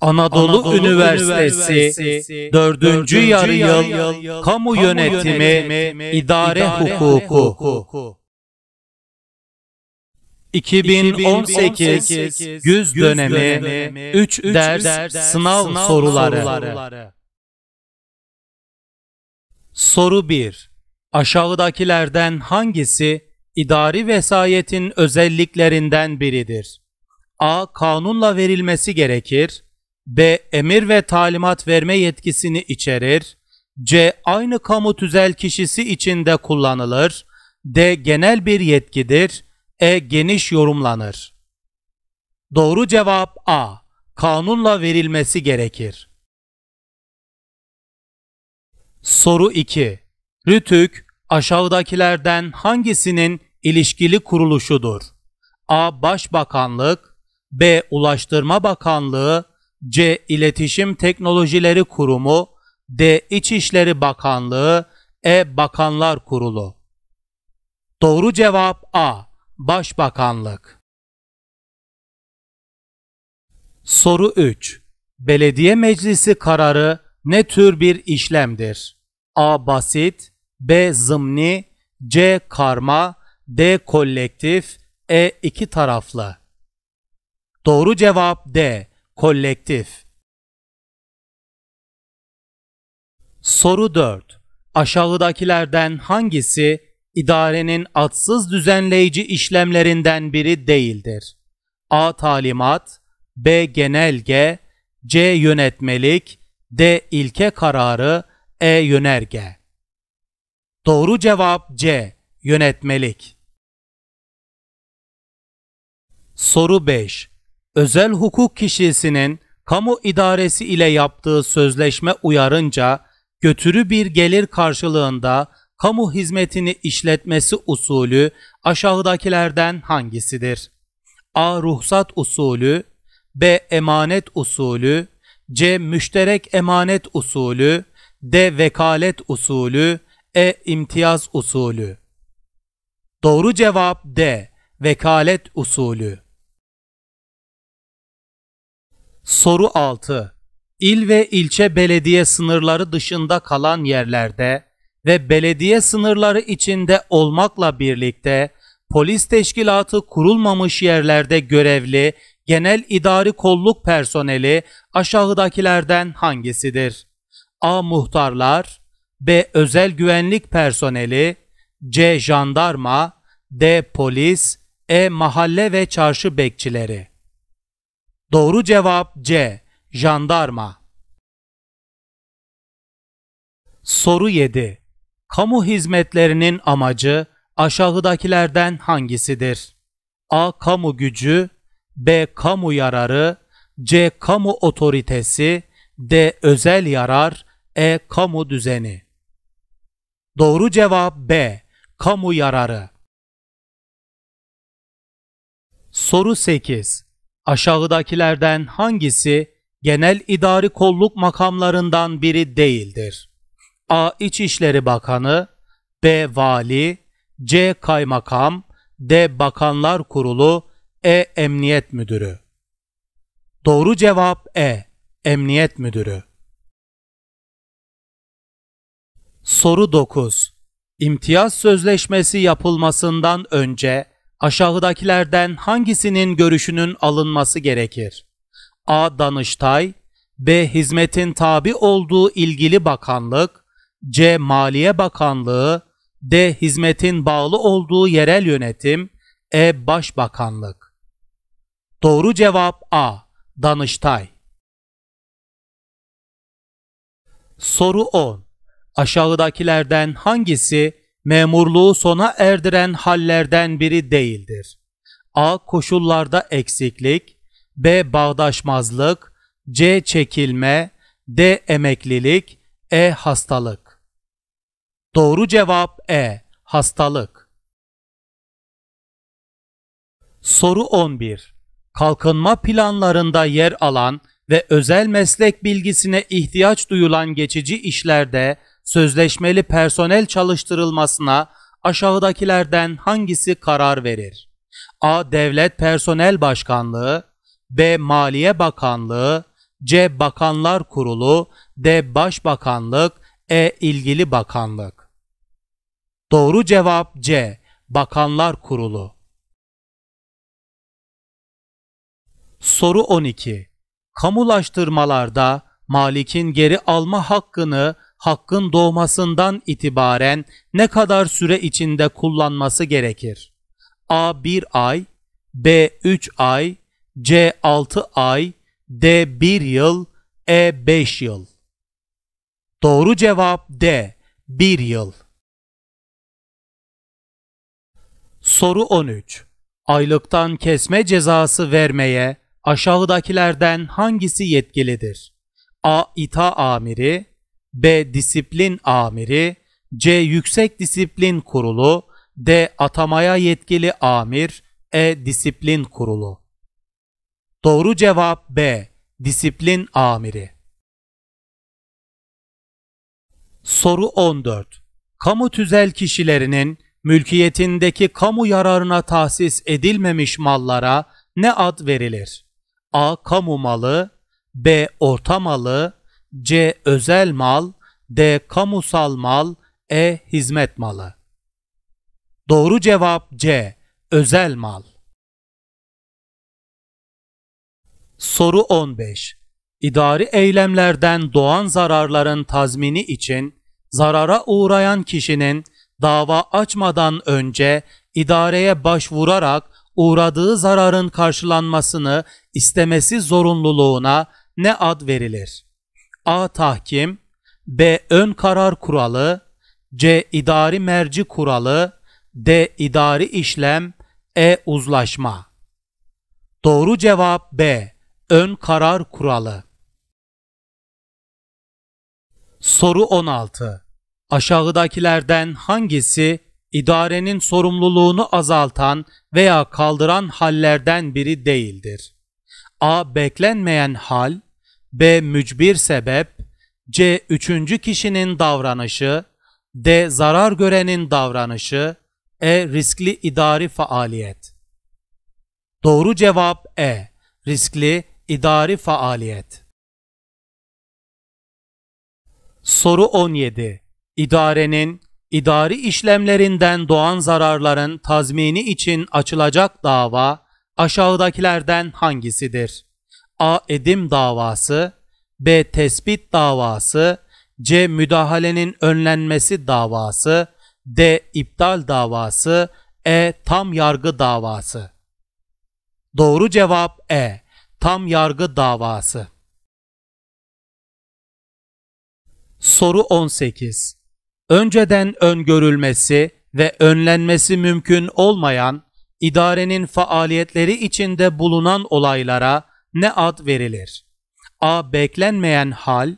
Anadolu, Anadolu Üniversitesi, Üniversitesi 4. yarı yıl, Kamu Yönetimi, yönetimi İdare, Hukuku, 2018, Güz Dönemi, dönemi 3 ders, sınav, soruları. soruları. Soru 1. Aşağıdakilerden hangisi idari vesayetin özelliklerinden biridir? A. Kanunla verilmesi gerekir. B. Emir ve talimat verme yetkisini içerir. C. Aynı kamu tüzel kişisi içinde kullanılır. D. Genel bir yetkidir. E. Geniş yorumlanır. Doğru cevap A. Kanunla verilmesi gerekir. Soru 2. Rütük aşağıdakilerden hangisinin ilişkili kuruluşudur? A. Başbakanlık B. Ulaştırma Bakanlığı C. İletişim Teknolojileri Kurumu D. İçişleri Bakanlığı E. Bakanlar Kurulu Doğru cevap A. Başbakanlık Soru 3. Belediye meclisi kararı ne tür bir işlemdir? A. Basit B. Zımni C. Karma D. Kolektif E. iki taraflı Doğru cevap D. Kolektif Soru 4. Aşağıdakilerden hangisi idarenin atsız düzenleyici işlemlerinden biri değildir? A. Talimat B. Genelge C. Yönetmelik D. ilke kararı E. Yönerge Doğru cevap C. Yönetmelik Soru 5 özel hukuk kişisinin kamu idaresi ile yaptığı sözleşme uyarınca götürü bir gelir karşılığında kamu hizmetini işletmesi usulü aşağıdakilerden hangisidir? A. Ruhsat usulü B. Emanet usulü C. Müşterek emanet usulü D. Vekalet usulü E. imtiyaz usulü Doğru cevap D. Vekalet usulü Soru 6. İl ve ilçe belediye sınırları dışında kalan yerlerde ve belediye sınırları içinde olmakla birlikte polis teşkilatı kurulmamış yerlerde görevli genel idari kolluk personeli aşağıdakilerden hangisidir? A. Muhtarlar B. Özel güvenlik personeli C. Jandarma D. Polis E. Mahalle ve çarşı bekçileri Doğru cevap C. Jandarma. Soru 7. Kamu hizmetlerinin amacı aşağıdakilerden hangisidir? A. Kamu gücü B. Kamu yararı C. Kamu otoritesi D. Özel yarar E. Kamu düzeni Doğru cevap B. Kamu yararı Soru 8. Aşağıdakilerden hangisi genel idari kolluk makamlarından biri değildir? A. İçişleri Bakanı B. Vali C. Kaymakam D. Bakanlar Kurulu E. Emniyet Müdürü Doğru cevap E. Emniyet Müdürü Soru 9. İmtiyaz sözleşmesi yapılmasından önce Aşağıdakilerden hangisinin görüşünün alınması gerekir? A. Danıştay B. Hizmetin tabi olduğu ilgili bakanlık C. Maliye Bakanlığı D. Hizmetin bağlı olduğu yerel yönetim E. Başbakanlık Doğru cevap A. Danıştay Soru 10 Aşağıdakilerden hangisi memurluğu sona erdiren hallerden biri değildir. A. Koşullarda eksiklik, B. Bağdaşmazlık, C. Çekilme, D. Emeklilik, E. Hastalık. Doğru cevap E. Hastalık. Soru 11. Kalkınma planlarında yer alan ve özel meslek bilgisine ihtiyaç duyulan geçici işlerde sözleşmeli personel çalıştırılmasına aşağıdakilerden hangisi karar verir? A. Devlet Personel Başkanlığı B. Maliye Bakanlığı C. Bakanlar Kurulu D. Başbakanlık E. ilgili Bakanlık Doğru cevap C. Bakanlar Kurulu Soru 12 Kamulaştırmalarda Malik'in geri alma hakkını hakkın doğmasından itibaren ne kadar süre içinde kullanması gerekir? A 1 ay, B 3 ay, C 6 ay, D 1 yıl, E 5 yıl. Doğru cevap D 1 yıl. Soru 13. Aylıktan kesme cezası vermeye aşağıdakilerden hangisi yetkilidir? A. İTA amiri B. Disiplin amiri, C. Yüksek Disiplin Kurulu, D. Atamaya yetkili amir, E. Disiplin Kurulu. Doğru cevap B. Disiplin amiri. Soru 14. Kamu tüzel kişilerinin mülkiyetindeki kamu yararına tahsis edilmemiş mallara ne ad verilir? A. Kamu malı B. Orta malı C. Özel mal D. Kamusal mal E. Hizmet malı Doğru cevap C. Özel mal Soru 15. İdari eylemlerden doğan zararların tazmini için zarara uğrayan kişinin dava açmadan önce idareye başvurarak uğradığı zararın karşılanmasını istemesi zorunluluğuna ne ad verilir? A. Tahkim B. Ön karar kuralı C. İdari merci kuralı D. İdari işlem E. Uzlaşma Doğru cevap B. Ön karar kuralı Soru 16 Aşağıdakilerden hangisi idarenin sorumluluğunu azaltan veya kaldıran hallerden biri değildir? A. Beklenmeyen hal B. Mücbir sebep C. Üçüncü kişinin davranışı D. Zarar görenin davranışı E. Riskli idari faaliyet Doğru cevap E. Riskli idari faaliyet Soru 17. İdarenin, idari işlemlerinden doğan zararların tazmini için açılacak dava aşağıdakilerden hangisidir? A. Edim davası B. Tespit davası C. Müdahalenin önlenmesi davası D. iptal davası E. Tam yargı davası Doğru cevap E. Tam yargı davası Soru 18 Önceden öngörülmesi ve önlenmesi mümkün olmayan, idarenin faaliyetleri içinde bulunan olaylara ne ad verilir? A. Beklenmeyen hal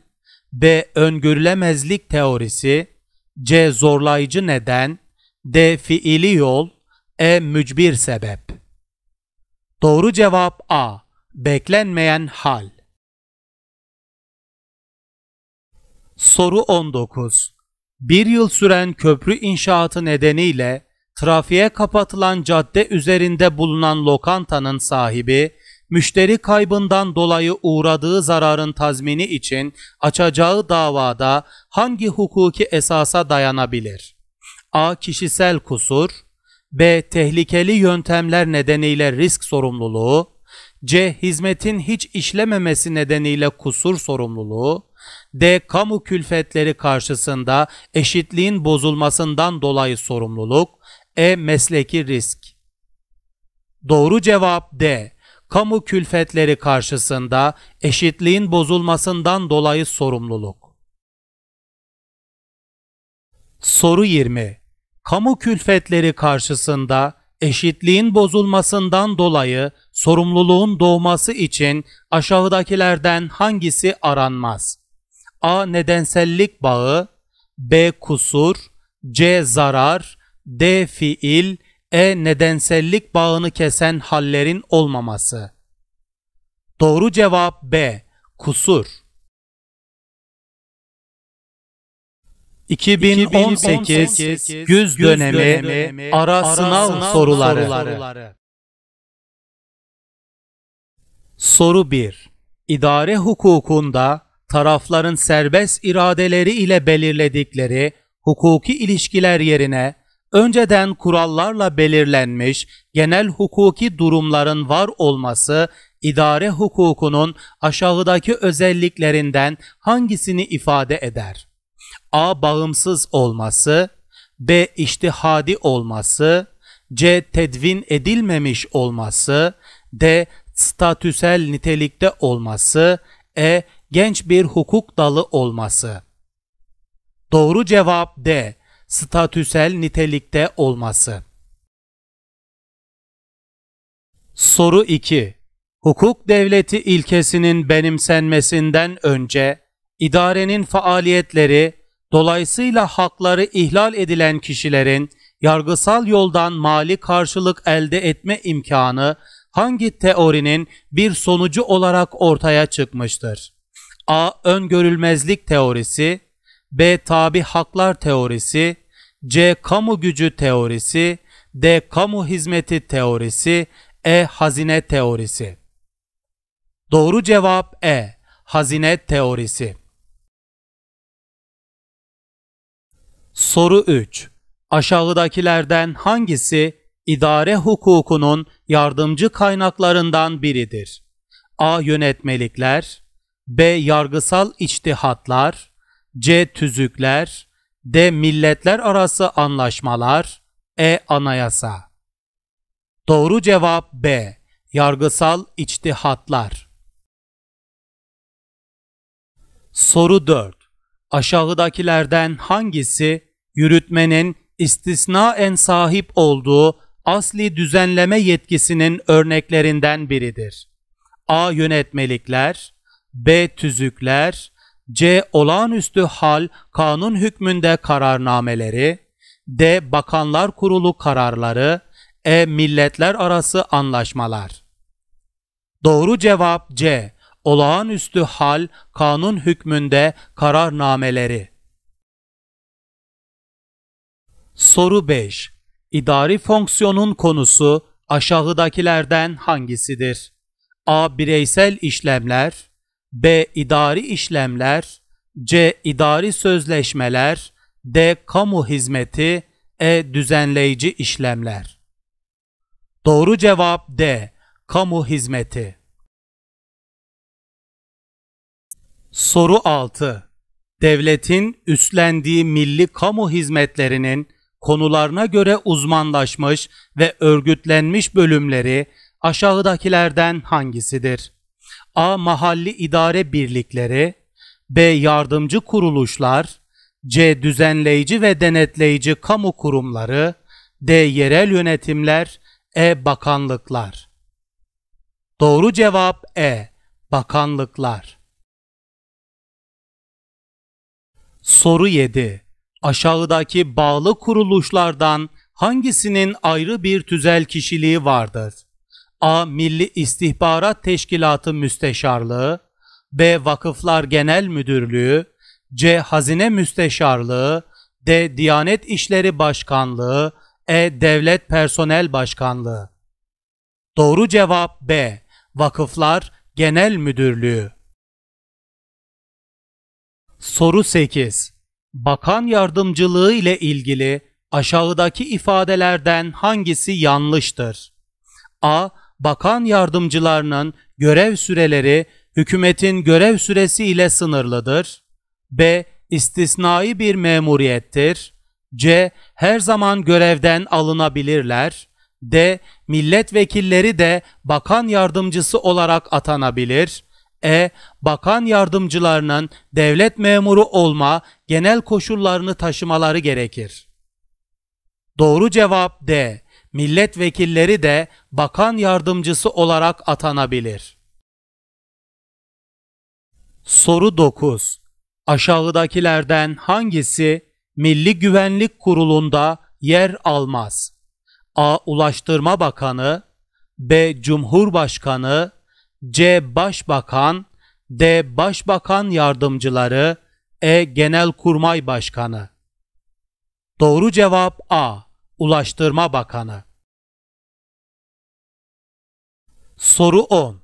B. Öngörülemezlik teorisi C. Zorlayıcı neden D. Fiili yol E. Mücbir sebep Doğru cevap A. Beklenmeyen hal Soru 19 Bir yıl süren köprü inşaatı nedeniyle trafiğe kapatılan cadde üzerinde bulunan lokantanın sahibi müşteri kaybından dolayı uğradığı zararın tazmini için açacağı davada hangi hukuki esasa dayanabilir? A. Kişisel kusur B. Tehlikeli yöntemler nedeniyle risk sorumluluğu C. Hizmetin hiç işlememesi nedeniyle kusur sorumluluğu D. Kamu külfetleri karşısında eşitliğin bozulmasından dolayı sorumluluk E. Mesleki risk Doğru cevap D kamu külfetleri karşısında eşitliğin bozulmasından dolayı sorumluluk. Soru 20. Kamu külfetleri karşısında eşitliğin bozulmasından dolayı sorumluluğun doğması için aşağıdakilerden hangisi aranmaz? A. Nedensellik bağı B. Kusur C. Zarar D. Fiil e nedensellik bağını kesen hallerin olmaması. Doğru cevap B. Kusur. 2018 Güz dönemi, dönemi ara, ara sınav, sınav soruları. soruları. Soru 1. İdare hukukunda tarafların serbest iradeleri ile belirledikleri hukuki ilişkiler yerine önceden kurallarla belirlenmiş genel hukuki durumların var olması, idare hukukunun aşağıdaki özelliklerinden hangisini ifade eder? A. Bağımsız olması, B. İştihadi olması, C. Tedvin edilmemiş olması, D. Statüsel nitelikte olması, E. Genç bir hukuk dalı olması. Doğru cevap D statüsel nitelikte olması. Soru 2. Hukuk devleti ilkesinin benimsenmesinden önce idarenin faaliyetleri dolayısıyla hakları ihlal edilen kişilerin yargısal yoldan mali karşılık elde etme imkanı hangi teorinin bir sonucu olarak ortaya çıkmıştır? A. Öngörülmezlik teorisi B. Tabi haklar teorisi C. Kamu gücü teorisi, D. Kamu hizmeti teorisi, E. Hazine teorisi. Doğru cevap E. Hazine teorisi. Soru 3. Aşağıdakilerden hangisi idare hukukunun yardımcı kaynaklarından biridir? A. Yönetmelikler B. Yargısal içtihatlar C. Tüzükler D. Milletler arası anlaşmalar. E. Anayasa. Doğru cevap B. Yargısal içtihatlar. Soru 4. Aşağıdakilerden hangisi yürütmenin istisna en sahip olduğu asli düzenleme yetkisinin örneklerinden biridir? A. Yönetmelikler B. Tüzükler C. Olağanüstü hal, kanun hükmünde kararnameleri, D. Bakanlar Kurulu kararları, E. Milletler arası anlaşmalar. Doğru cevap C. Olağanüstü hal, kanun hükmünde kararnameleri. Soru 5. İdari fonksiyonun konusu aşağıdakilerden hangisidir? A. Bireysel işlemler B. İdari işlemler C. İdari sözleşmeler D. Kamu hizmeti E. Düzenleyici işlemler Doğru cevap D. Kamu hizmeti Soru 6. Devletin üstlendiği milli kamu hizmetlerinin konularına göre uzmanlaşmış ve örgütlenmiş bölümleri aşağıdakilerden hangisidir? A. Mahalli idare birlikleri B. Yardımcı kuruluşlar C. Düzenleyici ve denetleyici kamu kurumları D. Yerel yönetimler E. Bakanlıklar Doğru cevap E. Bakanlıklar Soru 7. Aşağıdaki bağlı kuruluşlardan hangisinin ayrı bir tüzel kişiliği vardır? A. Milli İstihbarat Teşkilatı Müsteşarlığı B. Vakıflar Genel Müdürlüğü C. Hazine Müsteşarlığı D. Diyanet İşleri Başkanlığı E. Devlet Personel Başkanlığı Doğru cevap B. Vakıflar Genel Müdürlüğü Soru 8. Bakan yardımcılığı ile ilgili aşağıdaki ifadelerden hangisi yanlıştır? A bakan yardımcılarının görev süreleri hükümetin görev süresi ile sınırlıdır. B. istisnai bir memuriyettir. C. Her zaman görevden alınabilirler. D. Milletvekilleri de bakan yardımcısı olarak atanabilir. E. Bakan yardımcılarının devlet memuru olma genel koşullarını taşımaları gerekir. Doğru cevap D milletvekilleri de bakan yardımcısı olarak atanabilir. Soru 9. Aşağıdakilerden hangisi Milli Güvenlik Kurulu'nda yer almaz? A. Ulaştırma Bakanı B. Cumhurbaşkanı C. Başbakan D. Başbakan Yardımcıları E. Genelkurmay Başkanı Doğru cevap A. Ulaştırma Bakanı Soru 10.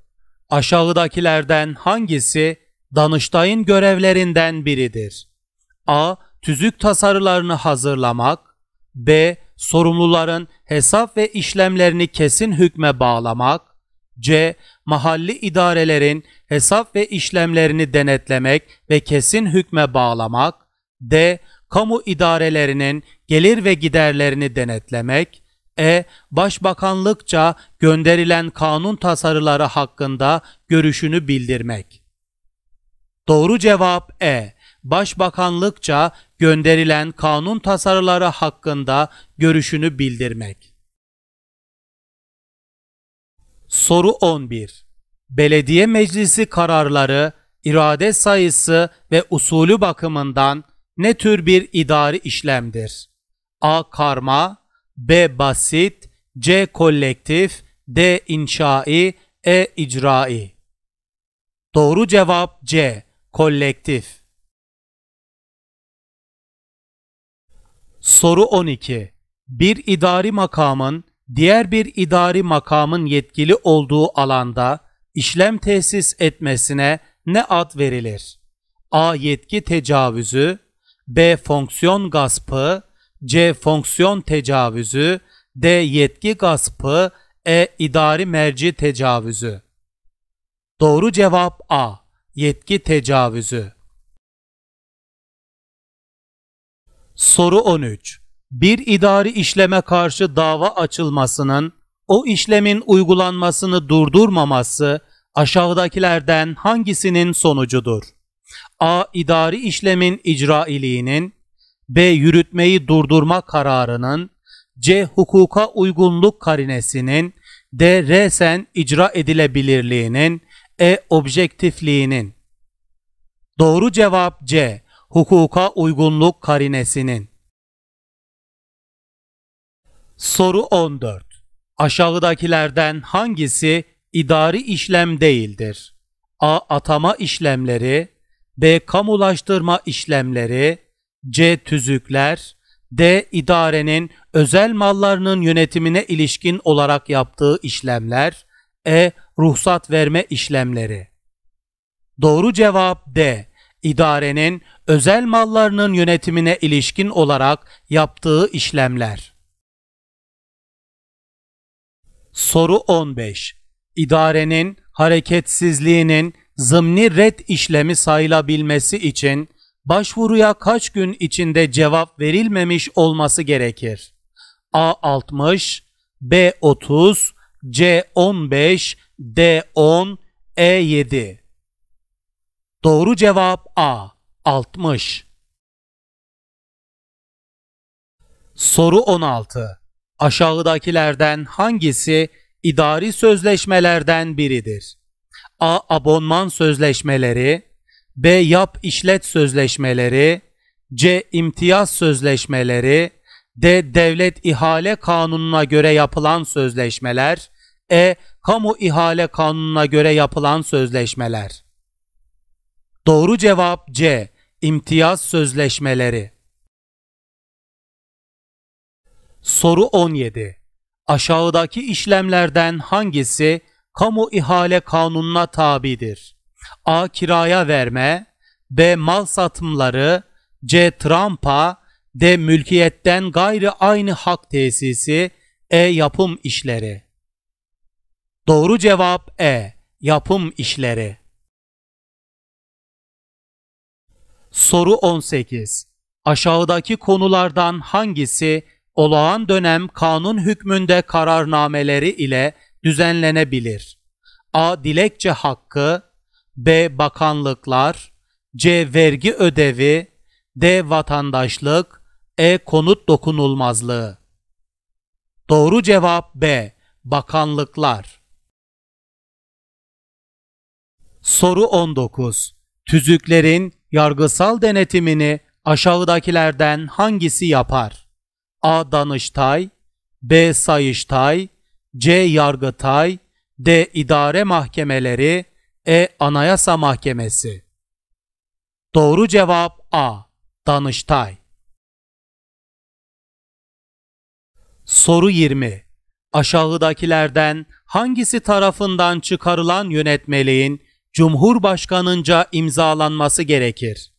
Aşağıdakilerden hangisi Danıştay'ın görevlerinden biridir? A. Tüzük tasarılarını hazırlamak B. Sorumluların hesap ve işlemlerini kesin hükme bağlamak C. Mahalli idarelerin hesap ve işlemlerini denetlemek ve kesin hükme bağlamak D kamu idarelerinin gelir ve giderlerini denetlemek, e. Başbakanlıkça gönderilen kanun tasarıları hakkında görüşünü bildirmek. Doğru cevap E. Başbakanlıkça gönderilen kanun tasarıları hakkında görüşünü bildirmek. Soru 11. Belediye meclisi kararları irade sayısı ve usulü bakımından ne tür bir idari işlemdir? A. Karma B. Basit C. Kolektif D. İnşai E. İcrai Doğru cevap C. Kolektif Soru 12. Bir idari makamın diğer bir idari makamın yetkili olduğu alanda işlem tesis etmesine ne ad verilir? A. Yetki tecavüzü B. Fonksiyon gaspı, C. Fonksiyon tecavüzü, D. Yetki gaspı, E. İdari merci tecavüzü. Doğru cevap A. Yetki tecavüzü. Soru 13. Bir idari işleme karşı dava açılmasının o işlemin uygulanmasını durdurmaması aşağıdakilerden hangisinin sonucudur? A. idari işlemin icrailiğinin, B. Yürütmeyi durdurma kararının, C. Hukuka uygunluk karinesinin, D. Resen icra edilebilirliğinin, E. Objektifliğinin. Doğru cevap C. Hukuka uygunluk karinesinin. Soru 14. Aşağıdakilerden hangisi idari işlem değildir? A. Atama işlemleri B. Kamulaştırma işlemleri C. Tüzükler D. İdarenin özel mallarının yönetimine ilişkin olarak yaptığı işlemler E. Ruhsat verme işlemleri Doğru cevap D. İdarenin özel mallarının yönetimine ilişkin olarak yaptığı işlemler. Soru 15. İdarenin hareketsizliğinin zımni red işlemi sayılabilmesi için başvuruya kaç gün içinde cevap verilmemiş olması gerekir? A 60, B 30, C 15, D 10, E 7. Doğru cevap A 60. Soru 16. Aşağıdakilerden hangisi idari sözleşmelerden biridir? A. Abonman sözleşmeleri B. Yap işlet sözleşmeleri C. İmtiyaz sözleşmeleri D. Devlet ihale kanununa göre yapılan sözleşmeler E. Kamu ihale kanununa göre yapılan sözleşmeler Doğru cevap C. İmtiyaz sözleşmeleri Soru 17 Aşağıdaki işlemlerden hangisi kamu ihale kanununa tabidir. A. Kiraya verme, B. Mal satımları, C. Trampa, D. Mülkiyetten gayrı aynı hak tesisi, E. Yapım işleri. Doğru cevap E. Yapım işleri. Soru 18. Aşağıdaki konulardan hangisi olağan dönem kanun hükmünde kararnameleri ile düzenlenebilir. A. Dilekçe hakkı B. Bakanlıklar C. Vergi ödevi D. Vatandaşlık E. Konut dokunulmazlığı Doğru cevap B. Bakanlıklar Soru 19. Tüzüklerin yargısal denetimini aşağıdakilerden hangisi yapar? A. Danıştay B. Sayıştay C. Yargıtay, D. İdare Mahkemeleri, E. Anayasa Mahkemesi. Doğru cevap A. Danıştay. Soru 20. Aşağıdakilerden hangisi tarafından çıkarılan yönetmeliğin Cumhurbaşkanınca imzalanması gerekir?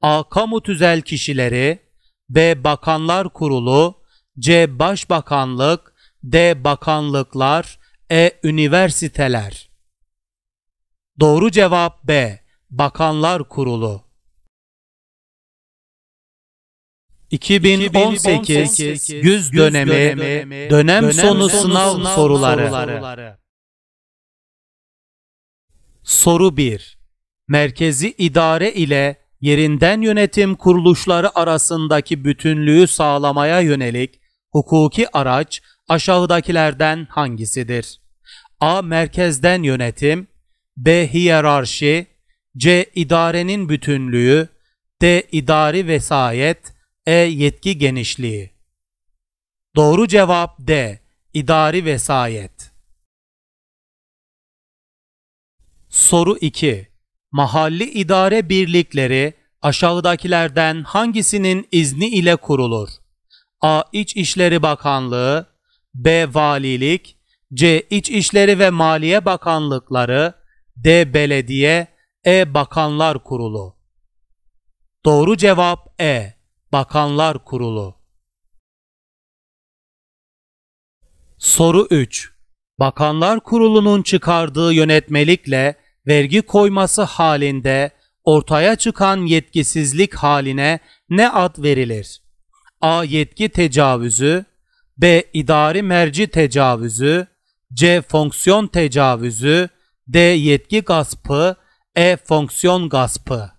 A. Kamu tüzel kişileri B. Bakanlar Kurulu C. Başbakanlık D. Bakanlıklar E. Üniversiteler Doğru cevap B. Bakanlar Kurulu 2018, 2018 Güz dönemi, dönemi dönem, dönem sonu sınav, sınav soruları. soruları. Soru 1. Merkezi idare ile yerinden yönetim kuruluşları arasındaki bütünlüğü sağlamaya yönelik hukuki araç aşağıdakilerden hangisidir? A. Merkezden yönetim B. Hiyerarşi C. İdarenin bütünlüğü D. İdari vesayet E. Yetki genişliği Doğru cevap D. İdari vesayet Soru 2. Mahalli idare birlikleri aşağıdakilerden hangisinin izni ile kurulur? A. İç İşleri Bakanlığı B. Valilik C. İçişleri ve Maliye Bakanlıkları D. Belediye E. Bakanlar Kurulu Doğru cevap E. Bakanlar Kurulu Soru 3. Bakanlar Kurulu'nun çıkardığı yönetmelikle vergi koyması halinde ortaya çıkan yetkisizlik haline ne ad verilir? A. Yetki tecavüzü B. İdari merci tecavüzü C. Fonksiyon tecavüzü D. Yetki gaspı E. Fonksiyon gaspı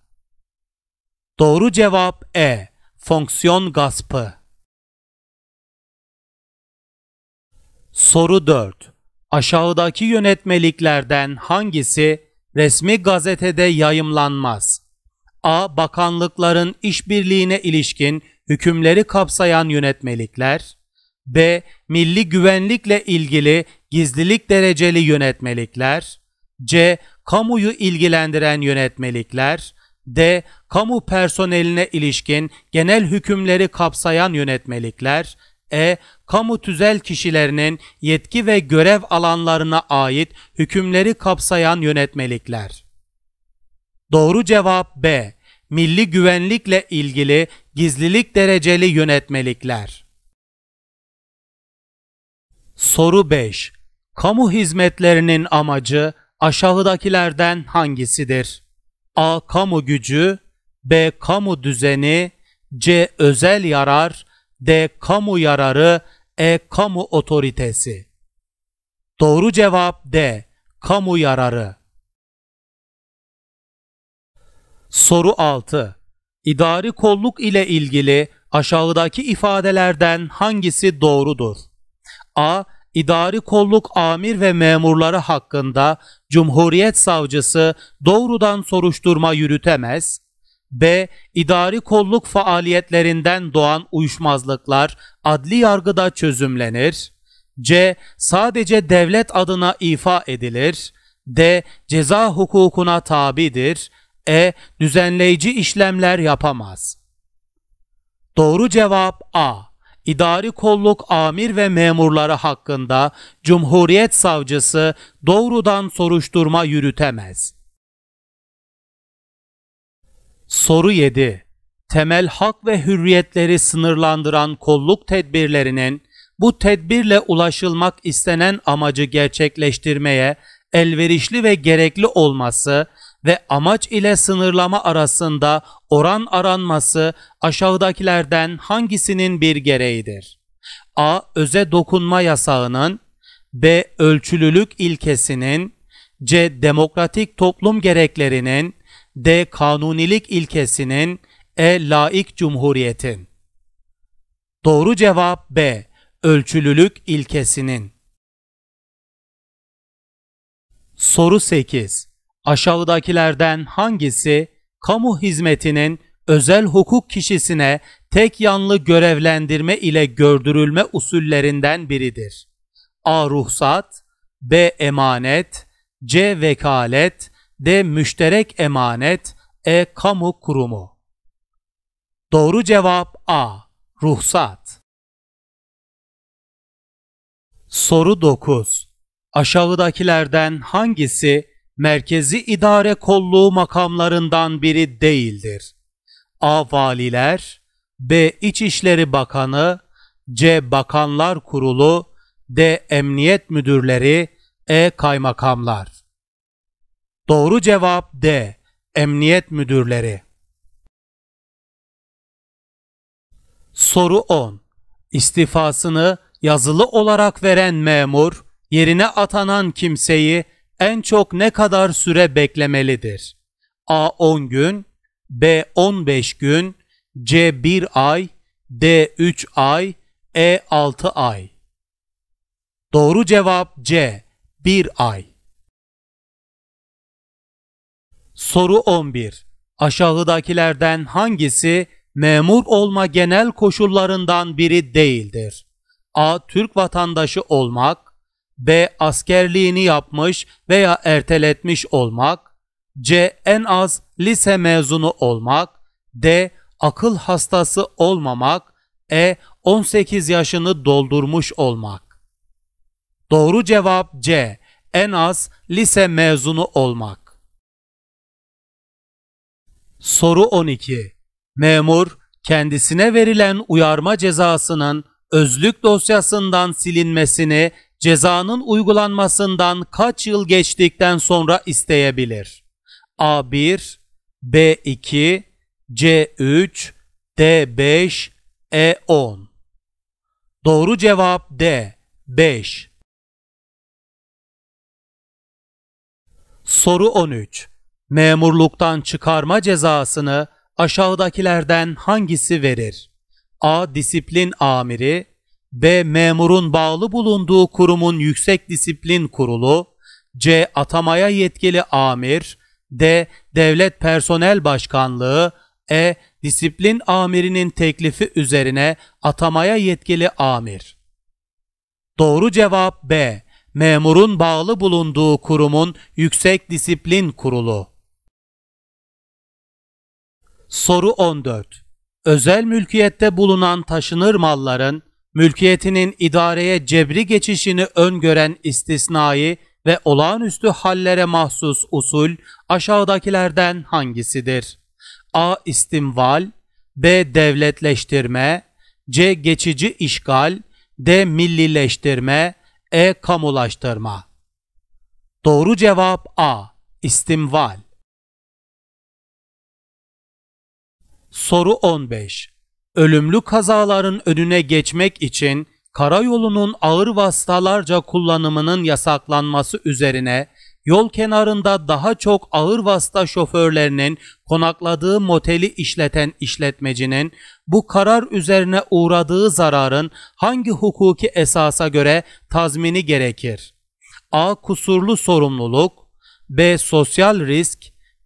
Doğru cevap E. Fonksiyon gaspı Soru 4. Aşağıdaki yönetmeliklerden hangisi resmi gazetede yayımlanmaz? A. Bakanlıkların işbirliğine ilişkin hükümleri kapsayan yönetmelikler B. Milli güvenlikle ilgili gizlilik dereceli yönetmelikler. C. Kamuyu ilgilendiren yönetmelikler. D. Kamu personeline ilişkin genel hükümleri kapsayan yönetmelikler. E. Kamu tüzel kişilerinin yetki ve görev alanlarına ait hükümleri kapsayan yönetmelikler. Doğru cevap B. Milli güvenlikle ilgili gizlilik dereceli yönetmelikler. Soru 5. Kamu hizmetlerinin amacı aşağıdakilerden hangisidir? A. Kamu gücü B. Kamu düzeni C. Özel yarar D. Kamu yararı E. Kamu otoritesi Doğru cevap D. Kamu yararı Soru 6. İdari kolluk ile ilgili aşağıdaki ifadelerden hangisi doğrudur? A. İdari kolluk amir ve memurları hakkında Cumhuriyet Savcısı doğrudan soruşturma yürütemez. B. İdari kolluk faaliyetlerinden doğan uyuşmazlıklar adli yargıda çözümlenir. C. Sadece devlet adına ifa edilir. D. Ceza hukukuna tabidir. E. Düzenleyici işlemler yapamaz. Doğru cevap A. İdari kolluk amir ve memurları hakkında Cumhuriyet Savcısı doğrudan soruşturma yürütemez. Soru 7. Temel hak ve hürriyetleri sınırlandıran kolluk tedbirlerinin bu tedbirle ulaşılmak istenen amacı gerçekleştirmeye elverişli ve gerekli olması ve amaç ile sınırlama arasında oran aranması aşağıdakilerden hangisinin bir gereğidir? A. Öze dokunma yasağının B. Ölçülülük ilkesinin C. Demokratik toplum gereklerinin D. Kanunilik ilkesinin E. Laik cumhuriyetin Doğru cevap B. Ölçülülük ilkesinin Soru 8 Aşağıdakilerden hangisi kamu hizmetinin özel hukuk kişisine tek yanlı görevlendirme ile gördürülme usullerinden biridir? A. Ruhsat B. Emanet C. Vekalet D. Müşterek emanet E. Kamu kurumu Doğru cevap A. Ruhsat Soru 9 Aşağıdakilerden hangisi merkezi idare kolluğu makamlarından biri değildir. A. Valiler, B. İçişleri Bakanı, C. Bakanlar Kurulu, D. Emniyet Müdürleri, E. Kaymakamlar. Doğru cevap D. Emniyet Müdürleri. Soru 10. İstifasını yazılı olarak veren memur, yerine atanan kimseyi en çok ne kadar süre beklemelidir? A 10 gün, B 15 gün, C 1 ay, D 3 ay, E 6 ay. Doğru cevap C 1 ay. Soru 11. Aşağıdakilerden hangisi memur olma genel koşullarından biri değildir? A. Türk vatandaşı olmak B. Askerliğini yapmış veya erteletmiş olmak. C. En az lise mezunu olmak. D. Akıl hastası olmamak. E. 18 yaşını doldurmuş olmak. Doğru cevap C. En az lise mezunu olmak. Soru 12. Memur kendisine verilen uyarma cezasının özlük dosyasından silinmesini cezanın uygulanmasından kaç yıl geçtikten sonra isteyebilir? A1, B2, C3, D5, E10 Doğru cevap D. 5 Soru 13 Memurluktan çıkarma cezasını aşağıdakilerden hangisi verir? A. Disiplin amiri B. Memurun bağlı bulunduğu kurumun yüksek disiplin kurulu, C. Atamaya yetkili amir, D. Devlet personel başkanlığı, E. Disiplin amirinin teklifi üzerine atamaya yetkili amir. Doğru cevap B. Memurun bağlı bulunduğu kurumun yüksek disiplin kurulu. Soru 14. Özel mülkiyette bulunan taşınır malların mülkiyetinin idareye cebri geçişini öngören istisnai ve olağanüstü hallere mahsus usul aşağıdakilerden hangisidir? A. İstimval B. Devletleştirme C. Geçici işgal D. Millileştirme E. Kamulaştırma Doğru cevap A. İstimval Soru 15 ölümlü kazaların önüne geçmek için karayolunun ağır vasıtalarca kullanımının yasaklanması üzerine yol kenarında daha çok ağır vasıta şoförlerinin konakladığı moteli işleten işletmecinin bu karar üzerine uğradığı zararın hangi hukuki esasa göre tazmini gerekir? A. Kusurlu sorumluluk B. Sosyal risk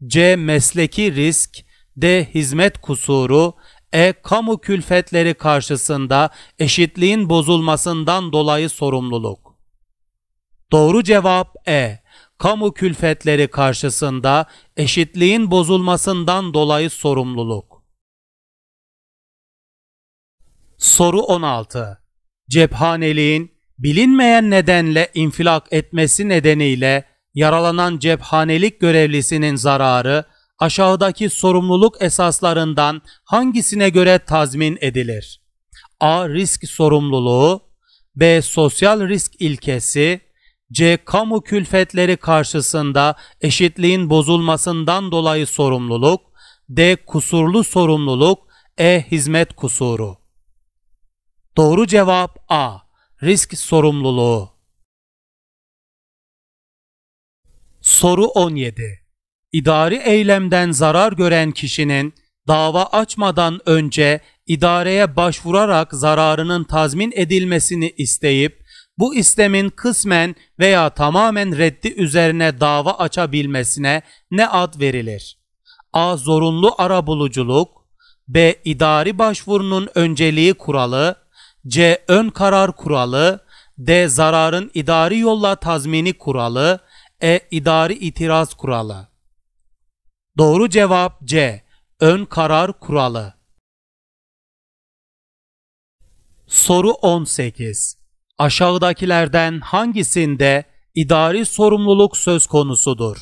C. Mesleki risk D. Hizmet kusuru e-kamu külfetleri karşısında eşitliğin bozulmasından dolayı sorumluluk. Doğru cevap E. Kamu külfetleri karşısında eşitliğin bozulmasından dolayı sorumluluk. Soru 16. Cephaneliğin bilinmeyen nedenle infilak etmesi nedeniyle yaralanan cephanelik görevlisinin zararı aşağıdaki sorumluluk esaslarından hangisine göre tazmin edilir? A. Risk sorumluluğu B. Sosyal risk ilkesi C. Kamu külfetleri karşısında eşitliğin bozulmasından dolayı sorumluluk D. Kusurlu sorumluluk E. Hizmet kusuru Doğru cevap A. Risk sorumluluğu Soru 17 idari eylemden zarar gören kişinin dava açmadan önce idareye başvurarak zararının tazmin edilmesini isteyip bu istemin kısmen veya tamamen reddi üzerine dava açabilmesine ne ad verilir? A. Zorunlu arabuluculuk B. İdari başvurunun önceliği kuralı C. Ön karar kuralı D. Zararın idari yolla tazmini kuralı E. İdari itiraz kuralı Doğru cevap C. Ön karar kuralı. Soru 18. Aşağıdakilerden hangisinde idari sorumluluk söz konusudur?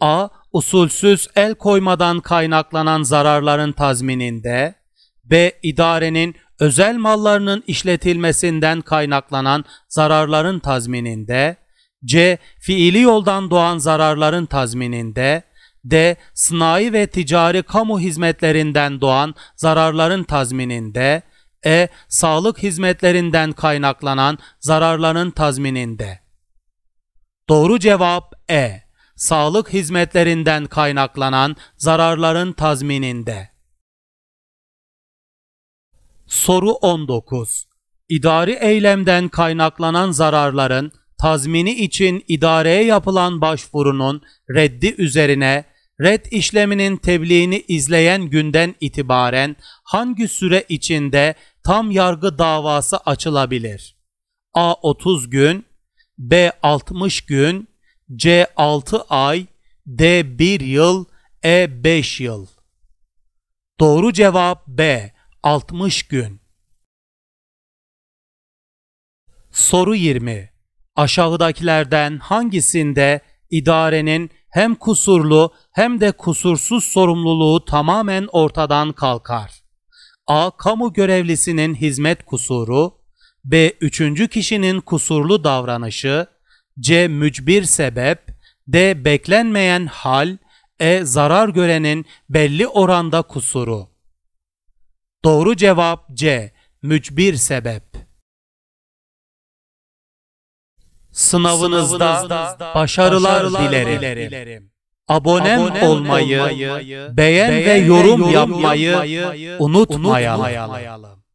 A. Usulsüz el koymadan kaynaklanan zararların tazmininde B. İdarenin özel mallarının işletilmesinden kaynaklanan zararların tazmininde C. Fiili yoldan doğan zararların tazmininde D. Sınai ve ticari kamu hizmetlerinden doğan zararların tazmininde. E. Sağlık hizmetlerinden kaynaklanan zararların tazmininde. Doğru cevap E. Sağlık hizmetlerinden kaynaklanan zararların tazmininde. Soru 19. İdari eylemden kaynaklanan zararların tazmini için idareye yapılan başvurunun reddi üzerine Red işleminin tebliğini izleyen günden itibaren hangi süre içinde tam yargı davası açılabilir? A 30 gün, B 60 gün, C 6 ay, D 1 yıl, E 5 yıl. Doğru cevap B 60 gün. Soru 20. Aşağıdakilerden hangisinde idarenin hem kusurlu hem de kusursuz sorumluluğu tamamen ortadan kalkar. A. Kamu görevlisinin hizmet kusuru, B. Üçüncü kişinin kusurlu davranışı, C. Mücbir sebep, D. Beklenmeyen hal, E. Zarar görenin belli oranda kusuru. Doğru cevap C. Mücbir sebep. sınavınızda başarılar dilerim. Abonem olmayı, beğen ve yorum yapmayı unutmayalım.